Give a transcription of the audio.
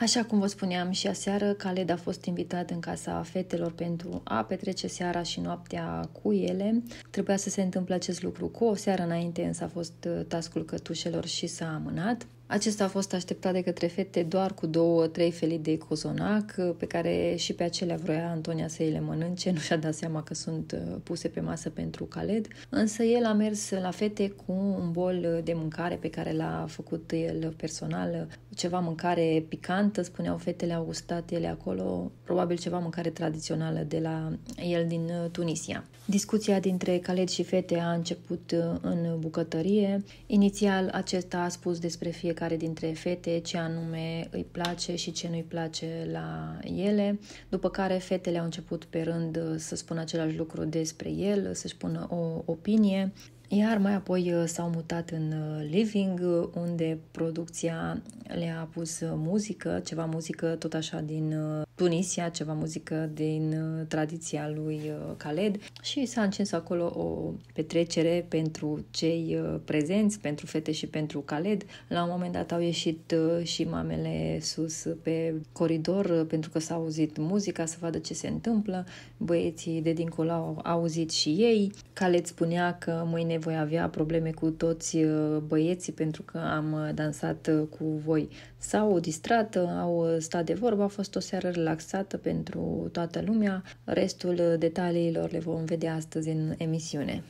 Așa cum vă spuneam și aseară, Khaled a fost invitat în casa fetelor pentru a petrece seara și noaptea cu ele. Trebuia să se întâmple acest lucru cu o seară înainte, însă a fost uh, tascul cătușelor și s-a amânat. Acesta a fost așteptat de către fete doar cu două, trei felii de cozonac, pe care și pe acelea vroia Antonia să îi le mănânce, nu și-a dat seama că sunt uh, puse pe masă pentru Caled, însă el a mers la fete cu un bol de mâncare pe care l-a făcut el personal, ceva mâncare picantă, spuneau fetele, au gustat ele acolo, probabil ceva mâncare tradițională de la el din uh, Tunisia. Discuția dintre Caled și fete a început uh, în bucătărie. Inițial acesta a spus despre fiecare fiecare dintre fete ce anume îi place și ce nu-i place la ele, după care fetele au început pe rând să spună același lucru despre el, să-și pună o opinie, iar mai apoi uh, s-au mutat în uh, living, uh, unde producția le-a pus muzică, ceva muzică tot așa din Tunisia, ceva muzică din uh, tradiția lui uh, Khaled și s-a încins acolo o petrecere pentru cei uh, prezenți, pentru fete și pentru Khaled. La un moment dat au ieșit și mamele sus pe coridor pentru că s-a auzit muzica să vadă ce se întâmplă. Băieții de dincolo au auzit și ei. Khaled spunea că mâine voi avea probleme cu toți băieții pentru că am dansat cu voi. S-au distrat, au stat de vorbă, a fost o seară la relaxată pentru toată lumea. Restul detaliilor le vom vedea astăzi în emisiune.